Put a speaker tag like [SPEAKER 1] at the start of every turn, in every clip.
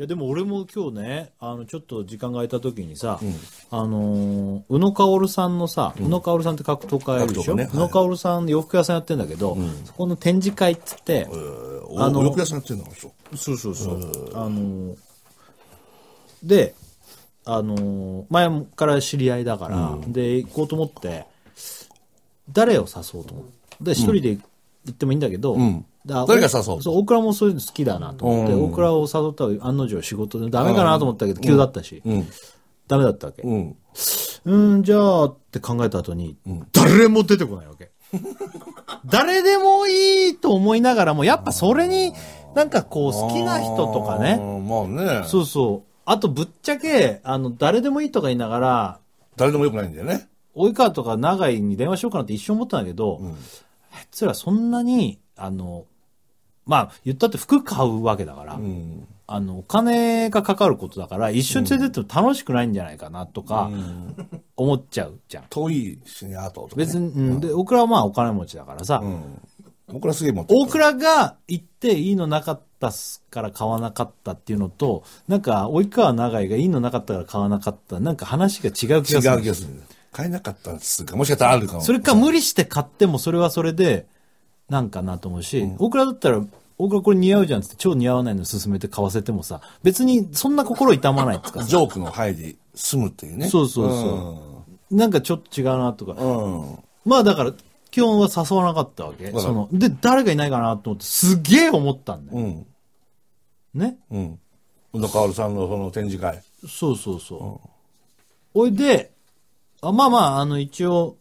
[SPEAKER 1] いやでも俺も今日ね、あのちょっと時間が空いた時にさ、うん、あの宇野薫さんのさ、うん、宇野薫さんって格闘家やるでしょ、ねはい、宇野薫さん洋服屋さんやってんだけど、うん、そこの展示会っつって、えー、あの洋服屋さんやってんそうそうそうそう、えー、あのであの前から知り合いだから、で行こうと思って誰を誘おうと思ってで一人で行ってもいいんだけど、うんだ誰が誘うそう、大倉もそういうの好きだなと思って、大倉を誘ったら案の定仕事で、ダメかなと思ったけど、急だったし、ダメだったわけ。うん、じゃあって考えた後に、誰も出てこないわけ。誰でもいいと思いながらも、やっぱそれに、なんかこう、好きな人とかね。まあね。そうそう。あと、ぶっちゃけ、あの、誰でもいいとか言いながら、誰でもよくないんだよね。及川とか永井に電話しようかなって一瞬思ったんだけど、うん、あいつらそんなにあの、まあ、言ったって服買うわけだから、うん、あの、お金がかかることだから、一緒に連れてっても楽しくないんじゃないかなとか、思っちゃうじゃん。遠いしね、あと、ね、別に、うん、で、大倉はまあお金持ちだからさ、大倉すげえ持って大倉が行っていいのなかったから買わなかったっていうのと、なんか、及川長井がいいのなかったから買わなかった、なんか話が違う気がする。違う気がする。買えなかったっすか、もしかしたらあるかも。それか無理して買ってもそれはそれで、なんかなと思うし、うん、大倉だったら、大倉これ似合うじゃんって、超似合わないの勧めて買わせてもさ、別にそんな心痛まないっつかジョークの範囲で済むっていうね。そうそうそう。うん、なんかちょっと違うなとか。うん、まあだから、基本は誘わなかったわけ。その、で、誰がいないかなと思って、すげえ思ったんだよ。うん、ねうん。小野薫さんのその展示会。そうそうそう。おいで、あまあまあ、あの、一応、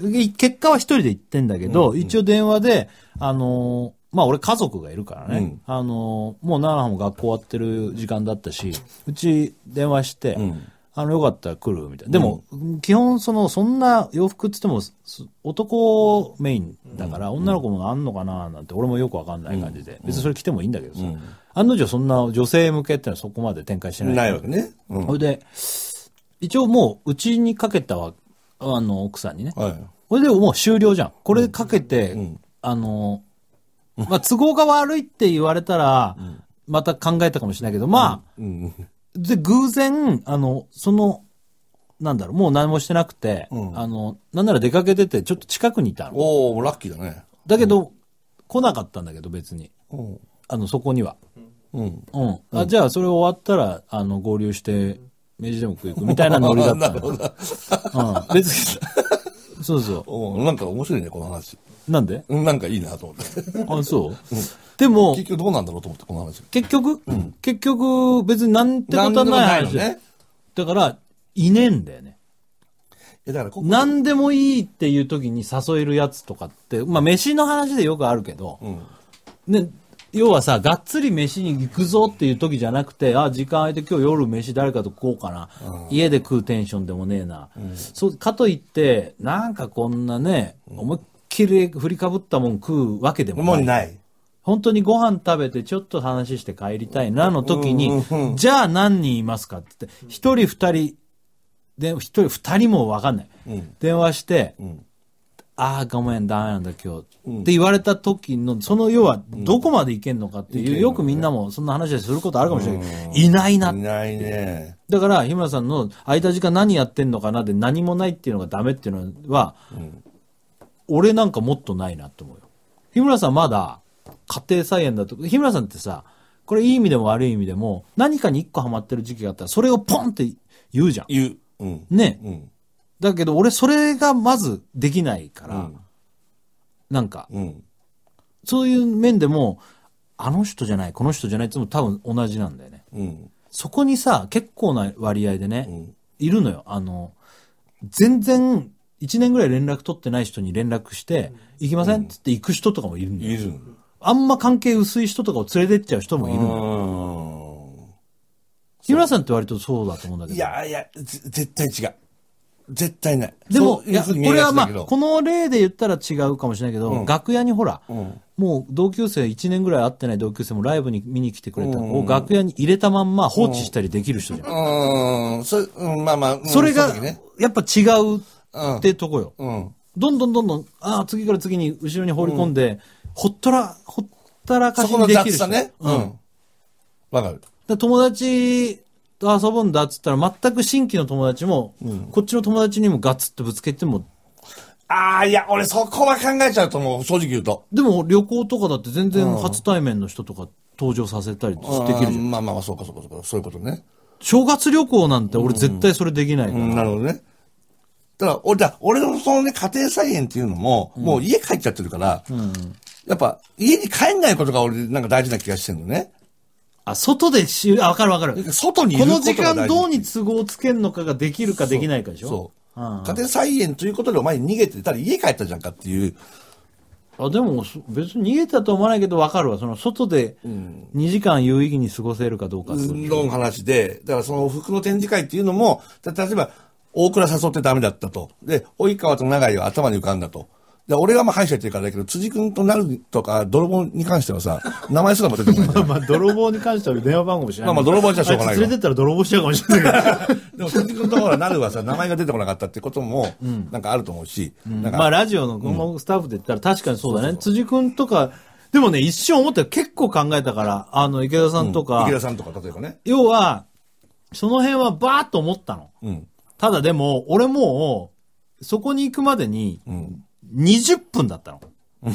[SPEAKER 1] 結果は一人で行ってんだけど、うんうん、一応電話で、あのー、まあ俺家族がいるからね、うん、あのー、もう奈良も学校終わってる時間だったし、うち電話して、うん、あの、よかったら来るみたいな。でも、うん、基本、その、そんな洋服っつっても、男メインだから、女の子もあんのかななんて、俺もよくわかんない感じで、別にそれ着てもいいんだけどさ、案の定そんな女性向けってのはそこまで展開してない。ないわけね。それで、一応もう、うちにかけたあの、奥さんにね、はいこれでももう終了じゃん。これかけて、うん、あの、まあ、都合が悪いって言われたら、また考えたかもしれないけど、まあ、で、偶然、あの、その、なんだろう、もう何もしてなくて、うん、あの、なんなら出かけてて、ちょっと近くにいたの。おおラッキーだね。だけど、うん、来なかったんだけど、別に。あの、そこには。うん。うん。あ、じゃあ、それ終わったら、あの、合流して、明治でも食い行くみたいなノリだった。うん。別にそうそう。なんか面白いね、この話。なんでなんかいいなと思って。あ、そう、うん、でも、結局どうなんだろうと思って、この話。結局、うん、結局、別になんてことはない話。ないね、だから、いねえんだよね。いやだからここ何でもいいっていう時に誘えるやつとかって、まあ、飯の話でよくあるけど、うん、ね、要はさ、がっつり飯に行くぞっていう時じゃなくて、あ、時間空いて今日夜飯誰かと食おうかな。家で食うテンションでもねえな。うん、そう、かといって、なんかこんなね、思いっきり振りかぶったもん食うわけでもない。もうない。本当にご飯食べてちょっと話して帰りたいなの時に、じゃあ何人いますかって言って、一人二人、で、一人二人もわかんない。うん、電話して、うんああ、ごめん、ダメなんだ今日、って言われた時の、その要はどこまでいけんのかっていう、よくみんなもそんな話することあるかもしれないけど、いないな。いないね。だから、日村さんの空いた時間何やってんのかなで何もないっていうのがダメっていうのは、俺なんかもっとないなと思うよ。日村さんまだ家庭菜園だと、日村さんってさ、これいい意味でも悪い意味でも、何かに一個ハマってる時期があったら、それをポンって言うじゃん。言う。うん、ね、うん。だけど俺それがまずできないから、うん、なんか、うん、そういう面でも、あの人じゃない、この人じゃないっても多分同じなんだよね。うん、そこにさ、結構な割合でね、うん、いるのよ。あの、全然、1年ぐらい連絡取ってない人に連絡して、行きませんって言って行く人とかもいるんだよ。いるあんま関係薄い人とかを連れてっちゃう人もいるのよ。日村さんって割とそうだと思うんだけど。いやいや、絶対違う。絶対ない。でも、いや、これはまあ、この例で言ったら違うかもしれないけど、うん、楽屋にほら、うん、もう同級生、1年ぐらい会ってない同級生もライブに見に来てくれたのを、楽屋に入れたまんま放置したりできる人じゃん。うん、そまあまあ、それが、やっぱ違うってとこよ。うんどんどんどんどん、ああ、次から次に後ろに放り込んで、ほったら、ほったらかしにできる人。そこの雑さね。うん。わかる。友達と遊ぶんだっつったら、全く新規の友達も、こっちの友達にもガツッとぶつけても、ああ、いや、俺そこは考えちゃうと思う、正直言うと。でも旅行とかだって全然初対面の人とか登場させたりできるじゃん。まあまあまあ、そうかそうかそうか、そういうことね。正月旅行なんて俺絶対それできないから。うんうん、なるほどね。だから、俺、だ俺のそのね、家庭菜園っていうのも、もう家帰っちゃってるから、うん、やっぱ、家に帰んないことが俺、なんか大事な気がしてるのね。あ、外でしゅ、あ、わかるわかる。外にいるこの時間どうに都合つけるのかができるかできないかでしょそう。家庭菜園ということでお前逃げてたら家帰ったじゃんかっていう。あでも別に逃げたと思わないけど分かるわその外で2時間有意義に過ごせるかどうかの話でだからその服の展示会っていうのも例えば大倉誘ってダメだったとで及川と永井は頭に浮かんだとで俺がまあ歯医者行ってるからだけど、辻君となるとか、泥棒に関してはさ、名前すらも出てこない。まあまあ、泥棒に関しては電話番号もしない。まあまあ、泥棒じゃしょうがないよ。連れてったら泥棒しちゃうかもしれないけど。でも、辻君とほら、なるはさ、名前が出てこなかったってことも、なんかあると思うし。うん、まあ、ラジオのこのスタッフで言ったら確かにそうだね。辻君とか、でもね、一瞬思った結構考えたから、あの、池田さんとか。うん、池田さんとか、例えばね。要は、その辺はばーっと思ったの。うん、ただでも、俺もう、そこに行くまでに、うん20分だったの。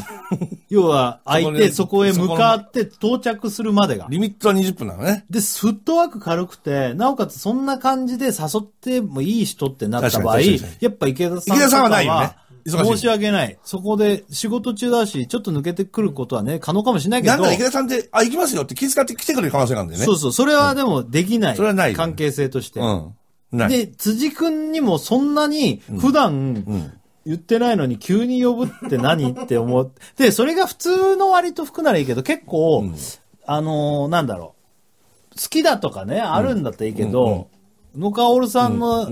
[SPEAKER 1] 要は、相いて、そこへ向かって到着するまでが。リミットは20分なのね。で、フットワーク軽くて、なおかつそんな感じで誘ってもいい人ってなった場合、やっぱ池田さん。池田さんはないよね。申し訳ない。そこで仕事中だし、ちょっと抜けてくることはね、可能かもしれないけど。なんか池田さんって、あ、行きますよって気遣って来てくれる可能性なんだよね。そうそう。それはでもできない。それはない、関係性として。うん。で、辻君にもそんなに普段、言ってないのに急に呼ぶって何って思って、で、それが普通の割と服ならいいけど、結構、うん、あのー、なんだろう。好きだとかね、あるんだったらいいけど、野薫オルさんの、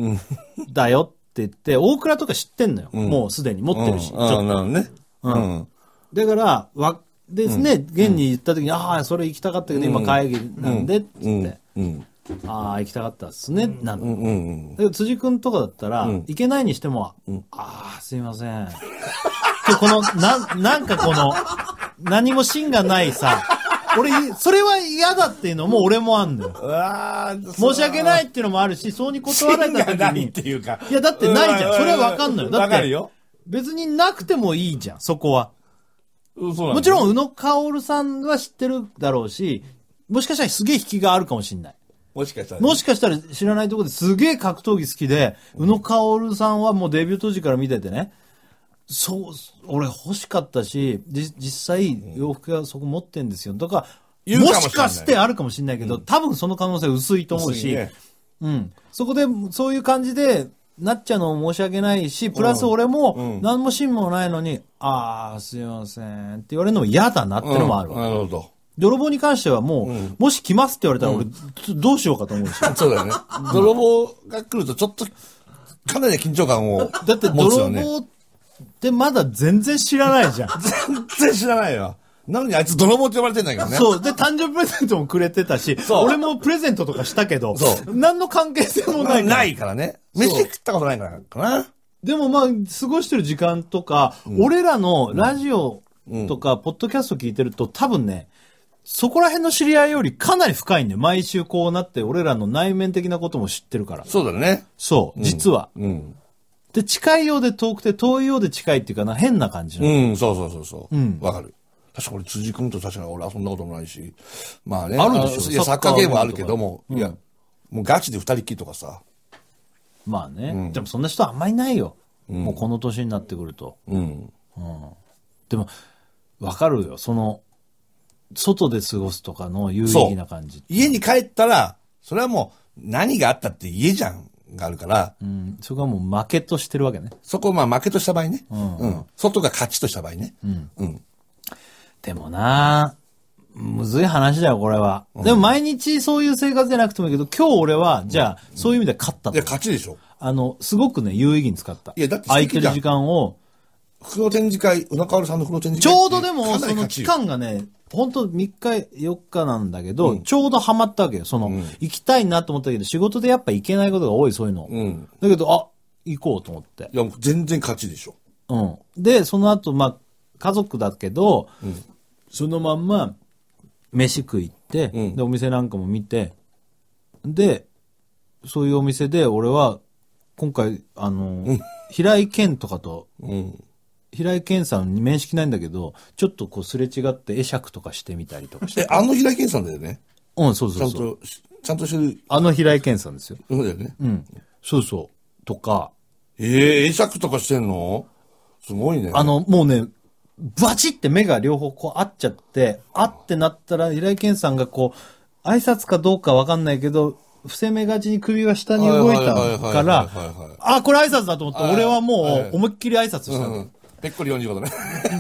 [SPEAKER 1] だよって言って、大倉とか知ってんのよ。うん、もうすでに持ってるし。うん、ちょっと。ね。うん。だから、わ、ですね、現に言った時に、ああ、それ行きたかったけど、今会議なんで、って。うんああ、行きたかったっすね、なの。うんうんだけど辻君とかだったら、行けないにしても、ああ、すいません。この、な、なんかこの、何も芯がないさ、俺、それは嫌だっていうのも俺もあんのよ。うわー申し訳ないっていうのもあるし、そうに断られた時芯いっ。ていうか。いや、だってないじゃん。それはわかんのよ。だわっかるて、よ。別になくてもいいじゃん、そこは。うそもちろん、宇野薫さんは知ってるだろうし、もしかしたらすげえ引きがあるかもしんない。もしかしたら、ね、もしかしたら知らないところですげえ格闘技好きで、宇野薫さんはもうデビュー当時から見ててね、そう、俺欲しかったし、実際洋服はそこ持ってんですよ。だから、ももしかしてあるかもしれないけど、うん、多分その可能性薄いと思うし、ね、うん。そこで、そういう感じで、なっちゃうのも申し訳ないし、プラス俺も、何も芯もないのに、うん、ああ、すいませんって言われるのも嫌だなってのもあるわ、うん、なるほど。泥棒に関してはもう、うん、もし来ますって言われたら俺、うん、どうしようかと思うし。そうだよね。泥棒が来るとちょっと、かなり緊張感を、ね、だって泥棒ってまだ全然知らないじゃん。全然知らないよ。なのにあいつ泥棒って呼ばれてんだけどね。そう。で、誕生日プレゼントもくれてたし、俺もプレゼントとかしたけど、そう。何の関係性もないから。ないからね。飯食ったことないからかな。でもまあ、過ごしてる時間とか、うん、俺らのラジオとか、ポッドキャスト聞いてると、多分ね、そこら辺の知り合いよりかなり深いんで、毎週こうなって、俺らの内面的なことも知ってるから。そうだね。そう、実は。うん。で、近いようで遠くて、遠いようで近いっていうかな、変な感じの。うん、そうそうそうそう。うんわかる。確か俺、辻君と確かに俺遊んだこともないし。まあね。あるでしょう。いや、サッカーゲームあるけども、いや、もうガチで二人っきりとかさ。まあね、でもそんな人あんまりないよ。もうこの年になってくると。うん。でも、わかるよ。その、外で過ごすとかの有意義な感じ。家に帰ったら、それはもう何があったって家じゃん。があるから、うん、そこはもう負けとしてるわけね。そこはまあ負けとした場合ね、うん、うん、外が勝ちとした場合ね。うん。うん、でもなむずい話だよ、これは。でも毎日そういう生活じゃなくてもいいけど、今日俺は、じゃあ、そういう意味で勝ったいや、勝ちでしょ。あの、すごくね、有意義に使った。いや、だって空いてる時間を。服の展示会、うなかわるさんの服の展示会。ちょうどでも、その期間がね、本当3日、4日なんだけど、うん、ちょうどハマったわけよ。その、うん、行きたいなと思ったけど、仕事でやっぱ行けないことが多い、そういうの。うん、だけど、あ、行こうと思って。いや、全然勝ちでしょ。うん。で、その後、まあ、家族だけど、そのまんま、飯食いって、で、お店なんかも見て、で、そういうお店で、俺は、今回、あの、平井堅とかと、うん平井堅さんに面識ないんだけど、ちょっとこうすれ違って会釈とかしてみたりとかして。え、あの平井堅さんだよね。うん、そうそうそう。ちゃんと、ちゃんとしてる。あの平井堅さんですよ。そうだよね。うん。そうそう。とか。ええー、会釈とかしてんのすごいね。あの、もうね、バチって目が両方こう合っちゃって、あってなったら平井堅さんがこう、挨拶かどうかわかんないけど、伏せ目がちに首が下に動いたから、あ、これ挨拶だと思って、俺はもう思いっきり挨拶したの。ぺっこり45度ね。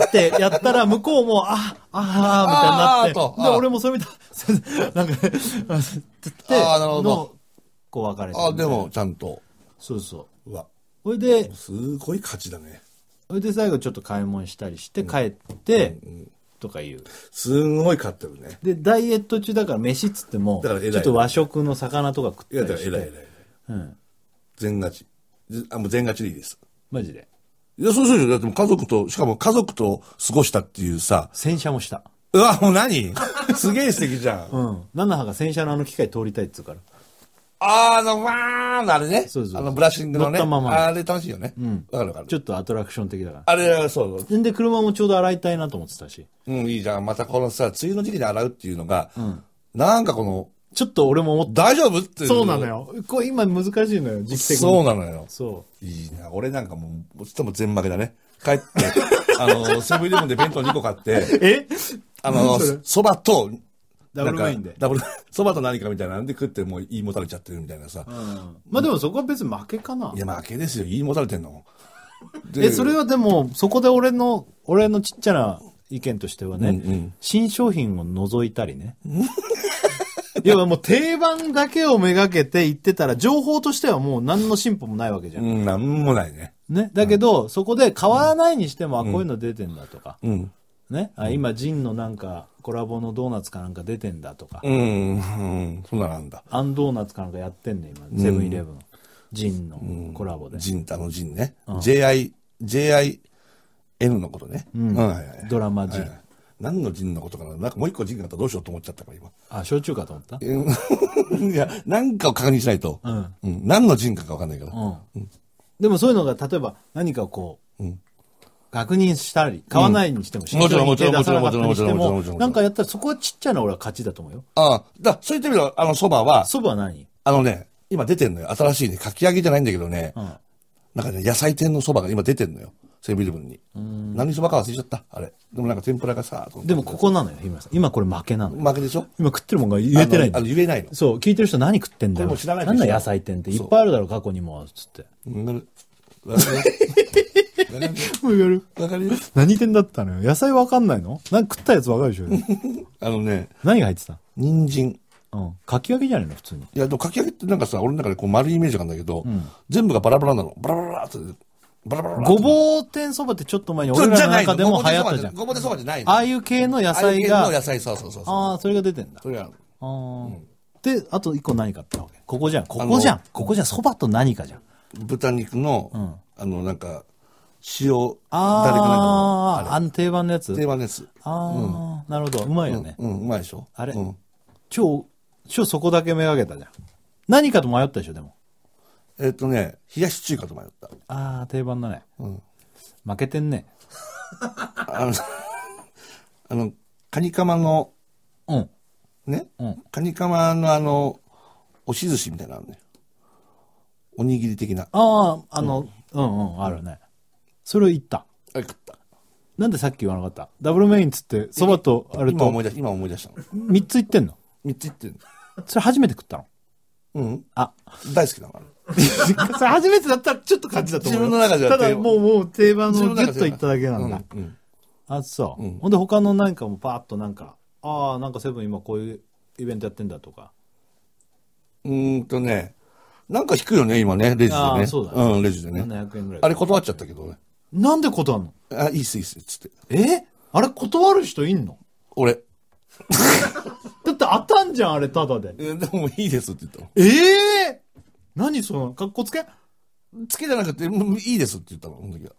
[SPEAKER 1] ってやったら、向こうも、あ、あ、みたいになって。で、俺もそれ見た、なんか、つって、あなるほど。こう別れて、あ、でも、ちゃんと。そうそう。うわ。それで、すごい勝ちだね。それで、最後ちょっと買い物したりして帰って、とかいう。すごい勝ってるね。で、ダイエット中だから飯っつっても、ちょっと和食の魚とか食って。いや、だから偉い偉い。うん。全勝ち。あ、もう全勝ちでいいです。マジで。いや、そうそうでしょ。だって家族と、しかも家族と過ごしたっていうさ。洗車もした。うわ、もう何 すげえ素敵じゃん。うん。菜那覇が洗車のあの機械通りたいっつうから。ああの、わーのあれね。そうそうあの、ブラッシングのね。ままあれ楽しいよね。うん。わかるわかる。ちょっとアトラクション的だから。あれ、そうそう。で、車もちょうど洗いたいなと思ってたし。うん、いいじゃん。またこのさ、梅雨の時期で洗うっていうのが、うん、なんかこの、ちょっと俺も思った。大丈夫ってそうなのよ。これ今難しいのよ、実績。そうなのよ。そう。いいな。俺なんかもう、ょっとも全負けだね。帰って、あの、セブンイレブンで弁当2個買って、えあの、そばと、ダブルワインで。ダブル、そばと何かみたいなんで食ってもう言いもたれちゃってるみたいなさ。うん、まあでもそこは別に負けかな。いや負けですよ、言いもたれてんの。え、それはでも、そこで俺の、俺のちっちゃな意見としてはね、うんうん、新商品を除いたりね。要はもう定番だけをめがけて行ってたら、情報としてはもう何の進歩もないわけじゃん。うん、なんもないね。ね。だけど、そこで変わらないにしても、あ、こういうの出てんだとか。うん。
[SPEAKER 2] ね。あ、今、ジ
[SPEAKER 1] ンのなんか、コラボのドーナツかなんか出てんだとか。うん、うん、そんななんだ。アンドーナツかなんかやってんね、今、セブンイレブン。ジンのコラボで。ジン、あのジンね。JI、JIN のことね。うん。ドラマジン。何の陣のことかななんかもう一個陣があったらどうしようと思っちゃったから今。あ、焼酎かと思った いや、なんかを確認しないと。うん。うん、何の陣かかわかんないから、うん。でもそういうのが、例えば何かをこう、うん、確認したり、買わないにしても、もちろん、もちろん、もちろん、もちろん、もちろん、もちろん、なんかやったらそこはちっちゃな俺は勝ちだと思うよ。ああ、だ、そういった意味では、あの、蕎麦は。蕎麦は何あのね、今出てんのよ。新しいね、かき揚げじゃないんだけどね。うん。なんかね、野菜店の蕎麦が今出てんのよ。セブンイレブンに。何そばか忘れちゃった。あれ。でもなんか天ぷらがさ、でもここなのよ、日村さん。今これ負けなの。負けでしょ今食ってるもんが言えてないあの言えないの。そう、聞いてる人何食ってんだよ。でも知らないな何の野菜店っていっぱいあるだろ、過去にも。つって。なる。る。もうやる。わかる何店だったのよ。野菜わかんないのな食ったやつわかるでしょ。あのね。何が入ってた人参。うん。かき揚げじゃないの普通に。いや、でもかき揚げってなんかさ、俺の中でこう丸いイメージなんだけど、全部がバラバラなの。バラバラって。ごぼう天そばってちょっと前に俺らの中でも流行ったじゃん。ごぼう天そばじゃないああいう系の野菜が。ああいう系の野菜、そうそうそうああ、それが出てんだ。それがある。あで、あと一個何かあったわけここじゃん。ここじゃん。ここじゃん。そばと何かじゃん。豚肉の、うん、あの、なんか、塩、誰かなんかああの定番のやつ定番のやつ。ああ、うん、なるほど。うまいよね。うん、うまいでしょ。あれ、うん、今日、今日そこだけ目がけたじゃん。何かと迷ったでしょ、でも。えっとね、冷やし中華と迷った。ああ、定番だね。うん。負けてんね。あの、あの、カニカマの、うん。ね、うん、カニカマのあの、押し寿司みたいなのね。おにぎり的な。ああ、あの、うん、うんうんあるね。それを言った。あ、食った。なんでさっき言わなかったダブルメインっつって、そばとあれと。今思い出した、今思い出したの。3つ言ってんの ?3 つ言ってんの。それ初めて食ったのうん。あ。大好きだから。それ初めてだったらちょっと感じだと思う。自分の中じゃただもう、もう定番のギュッといっただけなんだ。うんうん、あ、そう、うん、ほんで他のなんかもパーッとなんか、ああ、なんかセブン今こういうイベントやってんだとか。うんとね、なんか低いよね、今ね、レジでね。あそうだね。うん、レジでね。円ぐらい。あれ断っちゃったけどね。なんで断るのあ、いいっす、いいっす、つって。えあれ断る人いんの俺。だって当たんじゃん、あれ、ただで。え、でもいいですって言ったええ何その、格好つけつけじゃなくて、もういいですって言ったの、その時は。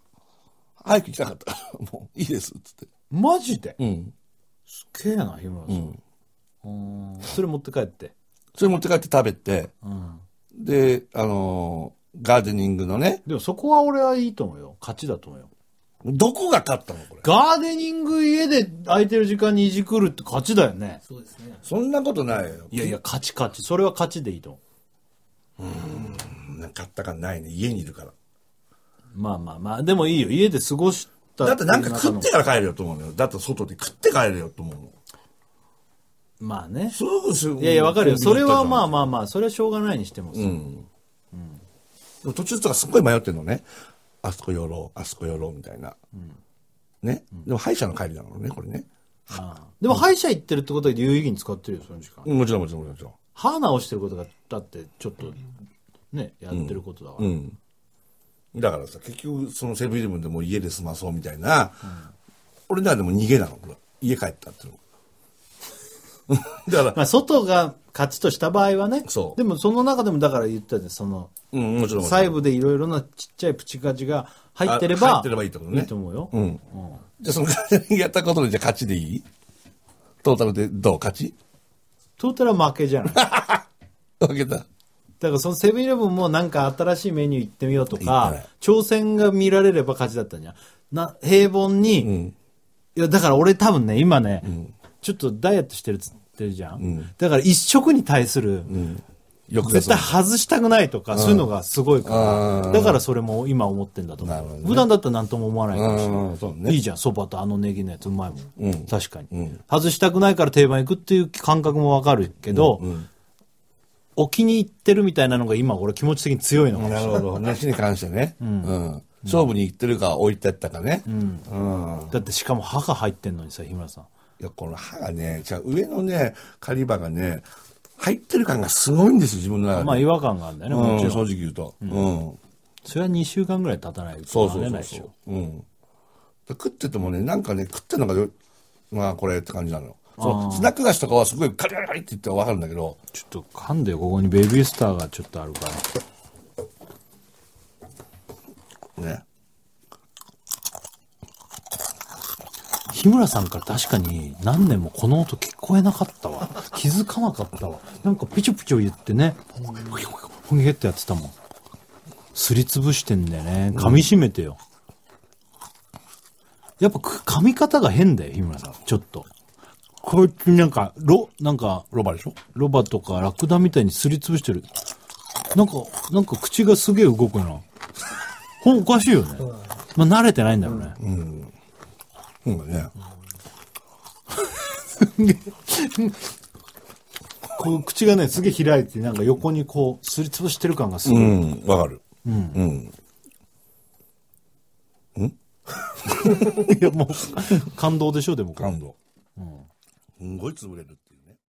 [SPEAKER 1] 早く行きたかった。もういいですっつって。マジでうん。すげえな、日村さん。うん。それ持って帰って。それ持って帰って食べて、うん、で、あのー、ガーデニングのね。でもそこは俺はいいと思うよ。勝ちだと思うよ。どこが勝ったのこれ。ガーデニング家で空いてる時間にいじくるって勝ちだよね。そうですね。そんなことないよ。いやいや、勝ち勝ち。それは勝ちでいいと思う。うん、買ったかないね。家にいるから。まあまあまあ、でもいいよ。家で過ごしただってなんか食ってから帰るよと思うのよ。だって外で食って帰るよと思うの。まあね。すぐすぐ。いやいや、わかるよ。それはまあまあまあ、それはしょうがないにしてもさ。うん。うん、でも途中とかすっごい迷ってんのね。あそこ寄ろう、あそこ寄ろう、みたいな。うん、ね、でも歯医者の帰りだもんね、これね。ああでも歯医者行ってるってことは有意義に使ってるよ、その時間。もちろん、もちろん、もちろん。歯直してることがだってちょっとね、やってることだから、うん、だからさ結局そのセブンイレブンでも家で済まそうみたいな、俺ならでも逃げなの家帰ったっていうの だから、まあ、外が勝ちとした場合はねでもその中でもだから言ったでその、うん、もちろん細部でいろいろなちっちゃいプチガチが入ってれば入ってればいいとねいいと思うよ、うん、うん、じゃあその やったことでじゃあ勝ちでいいトータルでどう勝ち取ったら負けじゃない。負けた。だからそのセブンイレブンもなんか新しいメニュー行ってみようとか、挑戦が見られれば勝ちだったんじゃん。な、平凡に、うん、いや、だから俺多分ね、今ね、うん、ちょっとダイエットしてるっつってるじゃん。うん、だから一食に対する、絶対外したくないとか、そういうのがすごいから、だからそれも今思ってんだと思う。ね普段だったら何とも思わないかもしれない。うんねいいじゃん、そばとあのネギのやつうまいもん。うん確かに、外したくないから定番行くっていう感覚もわかるけど、お気に入ってるみたいなのが今俺気持ち的に強いのかもしれななるほど。話 に関してね。うん。勝負に行ってるか置いてったかね。うん。だってしかも歯が入ってんのにさ、日村さん。いや、この歯がね、じゃ上のね、狩り歯がね、入ってる感がすごいんですよ、自分の中で。まあ違和感があるんだよね、ん、正直言うと。うん。それは2週間ぐらい経たないとそうそうそうう。ん。食っててもね、なんかね、食ってるのがよ、まあこれって感じなのそう、スナック菓子とかはすごいカリカリカリって言ってわかるんだけど。ちょっと噛んでよ、ここにベビースターがちょっとあるから。ね。日村さんから確かに何年もこの音聞こえなかったわ。気づかなかったわ。なんかピチョピチョ言ってね、ポキポキってやってたもん。すりつぶしてんだよね。噛み締めてよ。やっぱ噛み方が変だよ、日村さん。ちょっと。こいつなんか、ロ、なんか、ロバでしょロバとかラクダみたいにすりつぶしてる。なんか、なんか口がすげえ動くな。ほ、おかしいよね。まあ、慣れてないんだろうね。うん、うんうんね。こう口がね、すげえ開いて、なんか横にこう、すりつぶしてる感がすごい。うん、わかる。うん。うん。いや、もう、感動でしょ、でも。感動。すんごい潰れるって